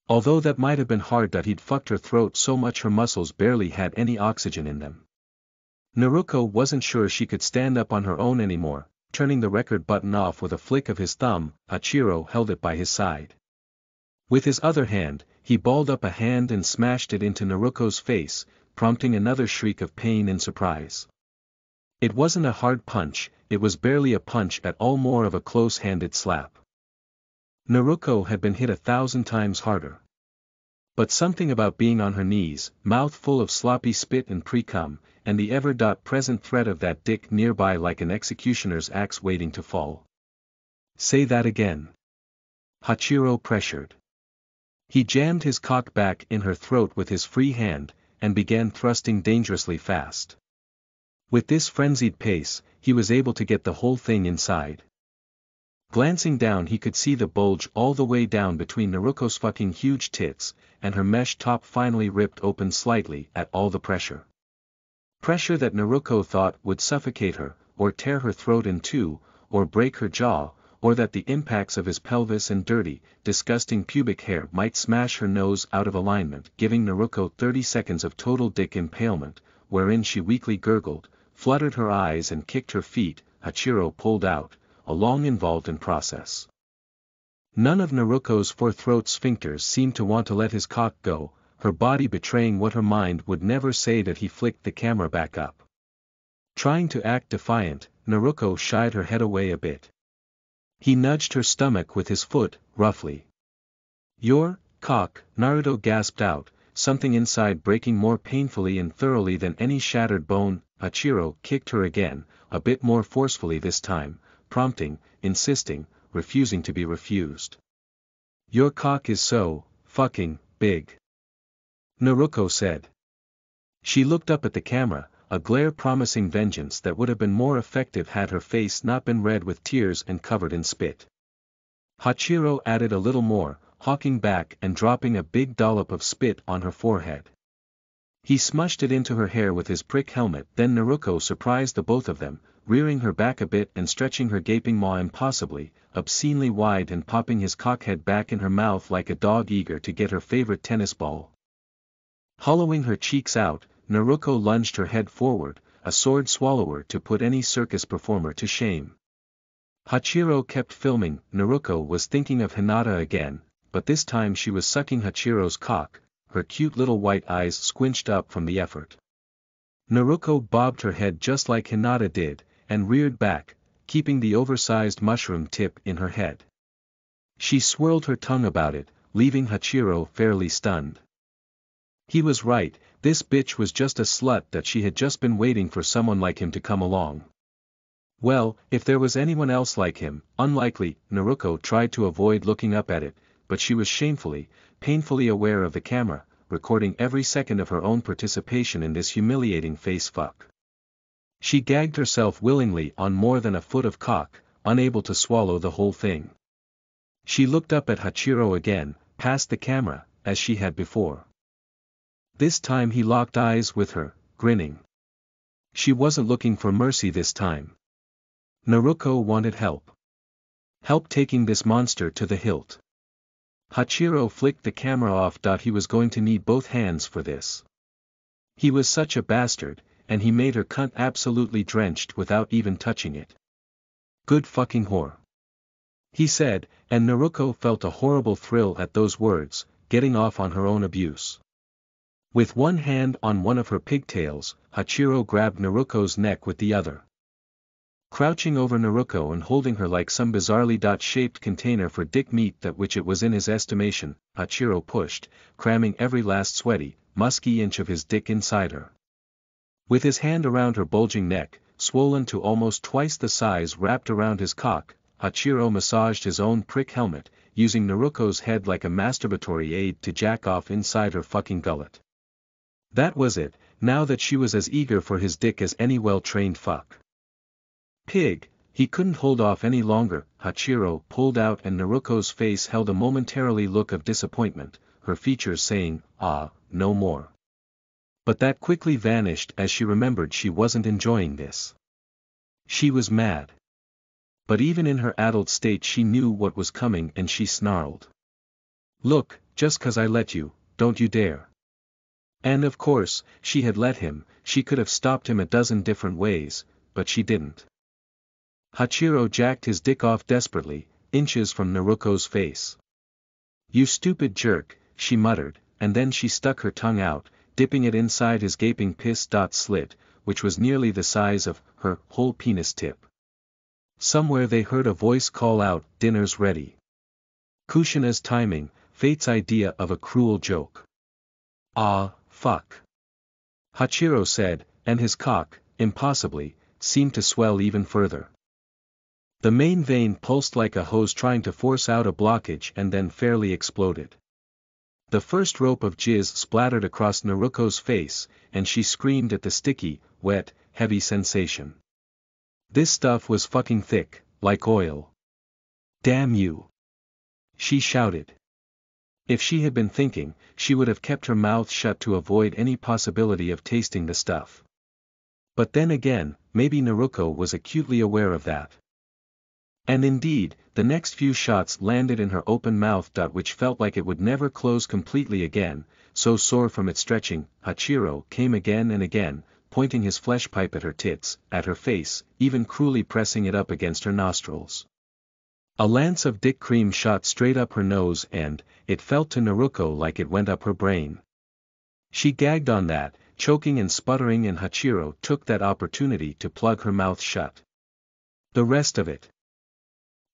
Although that might have been hard that he'd fucked her throat so much her muscles barely had any oxygen in them. Naruko wasn't sure she could stand up on her own anymore, turning the record button off with a flick of his thumb, Achiro held it by his side. With his other hand, he balled up a hand and smashed it into Naruko's face, prompting another shriek of pain and surprise. It wasn't a hard punch, it was barely a punch at all more of a close-handed slap. Naruko had been hit a thousand times harder. But something about being on her knees, mouth full of sloppy spit and pre-cum, and the ever-present threat of that dick nearby like an executioner's axe waiting to fall. Say that again. Hachiro pressured. He jammed his cock back in her throat with his free hand, and began thrusting dangerously fast. With this frenzied pace, he was able to get the whole thing inside. Glancing down he could see the bulge all the way down between Naruko's fucking huge tits, and her mesh top finally ripped open slightly at all the pressure. Pressure that Naruko thought would suffocate her, or tear her throat in two, or break her jaw, or that the impacts of his pelvis and dirty, disgusting pubic hair might smash her nose out of alignment giving Naruko 30 seconds of total dick impalement, wherein she weakly gurgled, fluttered her eyes and kicked her feet, Hachiro pulled out, a long involved in process. None of Naruko's four throat sphincters seemed to want to let his cock go, her body betraying what her mind would never say that he flicked the camera back up. Trying to act defiant, Naruko shied her head away a bit. He nudged her stomach with his foot, roughly. Your, cock, Naruto gasped out, something inside breaking more painfully and thoroughly than any shattered bone, Achiro kicked her again, a bit more forcefully this time, prompting, insisting, refusing to be refused. Your cock is so, fucking, big. Naruko said. She looked up at the camera, a glare promising vengeance that would have been more effective had her face not been red with tears and covered in spit. Hachiro added a little more, hawking back and dropping a big dollop of spit on her forehead. He smushed it into her hair with his prick helmet then Naruko surprised the both of them, rearing her back a bit and stretching her gaping maw impossibly, obscenely wide and popping his cockhead back in her mouth like a dog eager to get her favorite tennis ball. Hollowing her cheeks out, Naruko lunged her head forward, a sword swallower to put any circus performer to shame. Hachiro kept filming, Naruko was thinking of Hinata again, but this time she was sucking Hachiro's cock, her cute little white eyes squinched up from the effort. Naruko bobbed her head just like Hinata did, and reared back, keeping the oversized mushroom tip in her head. She swirled her tongue about it, leaving Hachiro fairly stunned. He was right, this bitch was just a slut that she had just been waiting for someone like him to come along. Well, if there was anyone else like him, unlikely, Naruko tried to avoid looking up at it, but she was shamefully, painfully aware of the camera, recording every second of her own participation in this humiliating face fuck. She gagged herself willingly on more than a foot of cock, unable to swallow the whole thing. She looked up at Hachiro again, past the camera, as she had before. This time he locked eyes with her, grinning. She wasn't looking for mercy this time. Naruko wanted help. Help taking this monster to the hilt. Hachiro flicked the camera off. He was going to need both hands for this. He was such a bastard, and he made her cunt absolutely drenched without even touching it. Good fucking whore. He said, and Naruko felt a horrible thrill at those words, getting off on her own abuse. With one hand on one of her pigtails, Hachiro grabbed Naruko's neck with the other. Crouching over Naruko and holding her like some bizarrely dot-shaped container for dick meat that which it was in his estimation, Hachiro pushed, cramming every last sweaty, musky inch of his dick inside her. With his hand around her bulging neck, swollen to almost twice the size wrapped around his cock, Hachiro massaged his own prick helmet, using Naruko's head like a masturbatory aid to jack off inside her fucking gullet. That was it, now that she was as eager for his dick as any well-trained fuck. Pig, he couldn't hold off any longer, Hachiro pulled out and Naruko's face held a momentarily look of disappointment, her features saying, ah, no more. But that quickly vanished as she remembered she wasn't enjoying this. She was mad. But even in her adult state she knew what was coming and she snarled. Look, just cause I let you, don't you dare. And of course, she had let him, she could have stopped him a dozen different ways, but she didn't. Hachiro jacked his dick off desperately, inches from Naruko's face. You stupid jerk, she muttered, and then she stuck her tongue out, dipping it inside his gaping piss dot slit, which was nearly the size of her whole penis tip. Somewhere they heard a voice call out, dinner's ready. Kushina's timing, fate's idea of a cruel joke. Ah, fuck. Hachiro said, and his cock, impossibly, seemed to swell even further. The main vein pulsed like a hose trying to force out a blockage and then fairly exploded. The first rope of jizz splattered across Naruko's face, and she screamed at the sticky, wet, heavy sensation. This stuff was fucking thick, like oil. Damn you! She shouted. If she had been thinking, she would have kept her mouth shut to avoid any possibility of tasting the stuff. But then again, maybe Naruko was acutely aware of that. And indeed, the next few shots landed in her open mouth which felt like it would never close completely again, so sore from its stretching, Hachiro came again and again, pointing his flesh pipe at her tits, at her face, even cruelly pressing it up against her nostrils. A lance of dick cream shot straight up her nose and, it felt to Naruko like it went up her brain. She gagged on that, choking and sputtering and Hachiro took that opportunity to plug her mouth shut. The rest of it.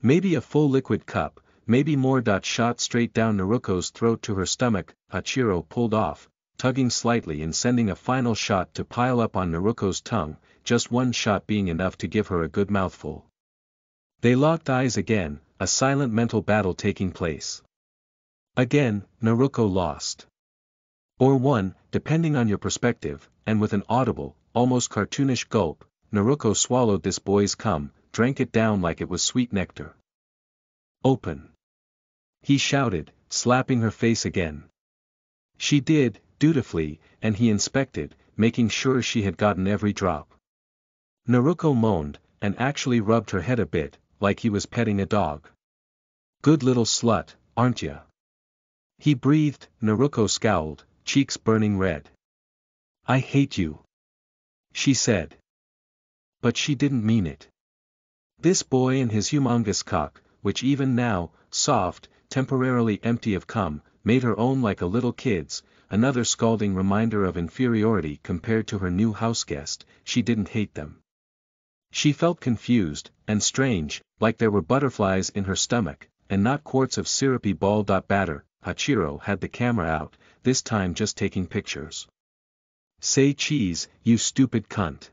Maybe a full liquid cup, maybe more. Dot shot straight down Naruko's throat to her stomach, Hachiro pulled off, tugging slightly and sending a final shot to pile up on Naruko's tongue, just one shot being enough to give her a good mouthful. They locked eyes again, a silent mental battle taking place. Again, Naruko lost. Or won, depending on your perspective, and with an audible, almost cartoonish gulp, Naruko swallowed this boy's cum, drank it down like it was sweet nectar. Open. He shouted, slapping her face again. She did, dutifully, and he inspected, making sure she had gotten every drop. Naruko moaned, and actually rubbed her head a bit, like he was petting a dog. Good little slut, aren't ya? He breathed, Naruko scowled, cheeks burning red. I hate you. She said. But she didn't mean it. This boy and his humongous cock, which even now, soft, temporarily empty of cum, made her own like a little kid's, another scalding reminder of inferiority compared to her new houseguest, she didn't hate them. She felt confused, and strange, like there were butterflies in her stomach, and not quarts of syrupy ball. Batter, Hachiro had the camera out, this time just taking pictures. Say cheese, you stupid cunt.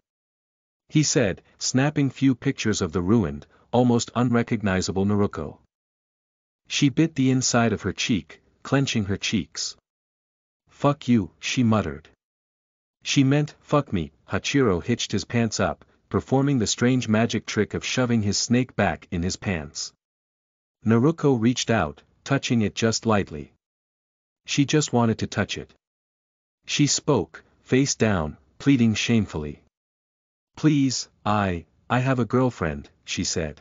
He said, snapping few pictures of the ruined, almost unrecognizable Naruko. She bit the inside of her cheek, clenching her cheeks. Fuck you, she muttered. She meant, fuck me, Hachiro hitched his pants up, performing the strange magic trick of shoving his snake back in his pants. Naruko reached out, touching it just lightly. She just wanted to touch it. She spoke, face down, pleading shamefully. Please, I, I have a girlfriend, she said.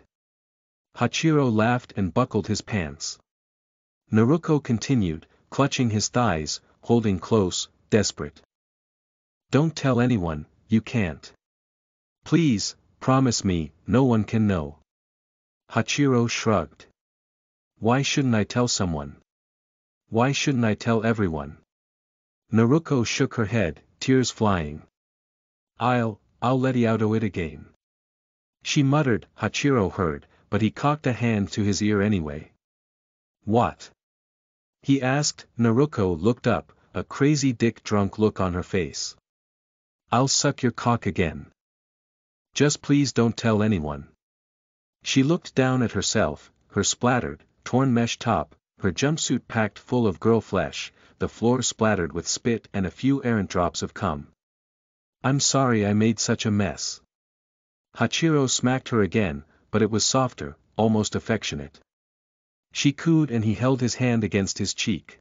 Hachiro laughed and buckled his pants. Naruko continued, clutching his thighs, holding close, desperate. Don't tell anyone, you can't. Please, promise me, no one can know. Hachiro shrugged. Why shouldn't I tell someone? Why shouldn't I tell everyone? Naruko shook her head, tears flying. I'll, I'll let you out it again. She muttered, Hachiro heard, but he cocked a hand to his ear anyway. What? He asked, Naruko looked up, a crazy dick drunk look on her face. I'll suck your cock again. Just please don't tell anyone. She looked down at herself, her splattered, torn mesh top, her jumpsuit packed full of girl flesh, the floor splattered with spit and a few errant drops of cum. I'm sorry I made such a mess. Hachiro smacked her again, but it was softer, almost affectionate. She cooed and he held his hand against his cheek.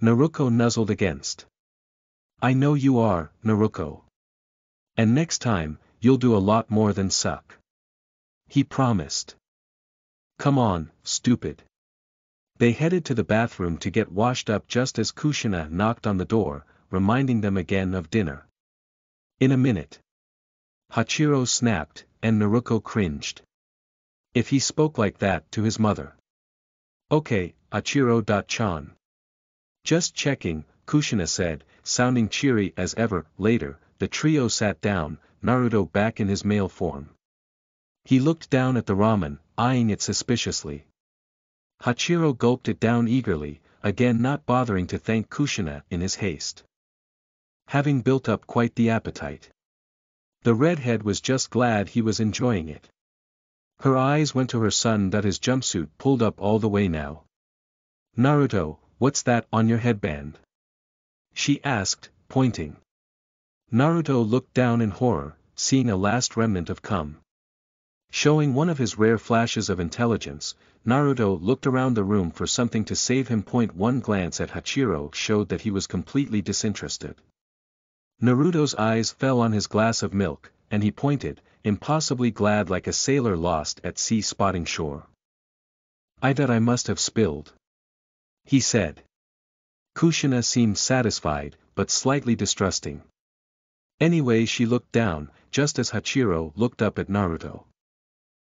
Naruko nuzzled against. I know you are, Naruko. And next time, you'll do a lot more than suck. He promised. Come on, stupid. They headed to the bathroom to get washed up just as Kushina knocked on the door, reminding them again of dinner. In a minute. Hachiro snapped, and Naruko cringed. If he spoke like that to his mother. Okay, Hachiro-chan. Just checking, Kushina said, sounding cheery as ever. Later, the trio sat down, Naruto back in his male form. He looked down at the ramen, eyeing it suspiciously. Hachiro gulped it down eagerly, again not bothering to thank Kushina in his haste. Having built up quite the appetite. The redhead was just glad he was enjoying it. Her eyes went to her son that his jumpsuit pulled up all the way now. Naruto, what's that on your headband? She asked, pointing. Naruto looked down in horror, seeing a last remnant of cum. Showing one of his rare flashes of intelligence, Naruto looked around the room for something to save him. Point one glance at Hachiro showed that he was completely disinterested. Naruto's eyes fell on his glass of milk, and he pointed, impossibly glad like a sailor lost at sea spotting shore. I that I must have spilled. He said. Kushina seemed satisfied, but slightly distrusting. Anyway she looked down, just as Hachiro looked up at Naruto.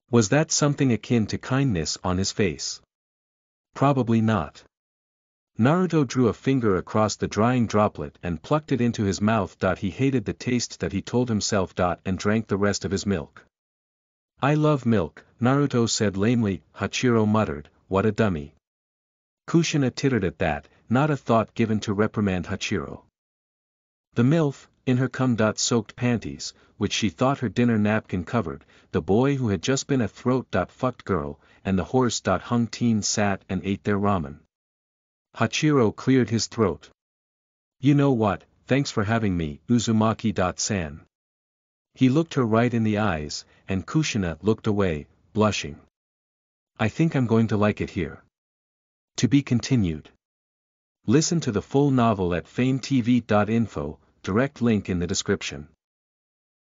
Was that something akin to kindness on his face? Probably not. Naruto drew a finger across the drying droplet and plucked it into his mouth. He hated the taste that he told himself. And drank the rest of his milk. I love milk, Naruto said lamely, Hachiro muttered, what a dummy. Kushina tittered at that, not a thought given to reprimand Hachiro. The MILF, in her cum-soaked panties, which she thought her dinner napkin covered, the boy who had just been a throat-fucked girl, and the horse-hung teen sat and ate their ramen. Hachiro cleared his throat. You know what, thanks for having me, Uzumaki-san. He looked her right in the eyes, and Kushina looked away, blushing. I think I'm going to like it here. To be continued. Listen to the full novel at fametv.info, direct link in the description.